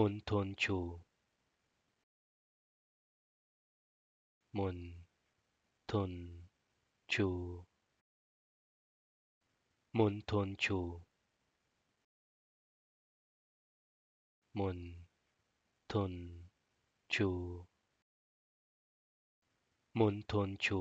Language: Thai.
มณฑนชูมณฑนชูมณฑนชูมณฑนชูมณฑนชู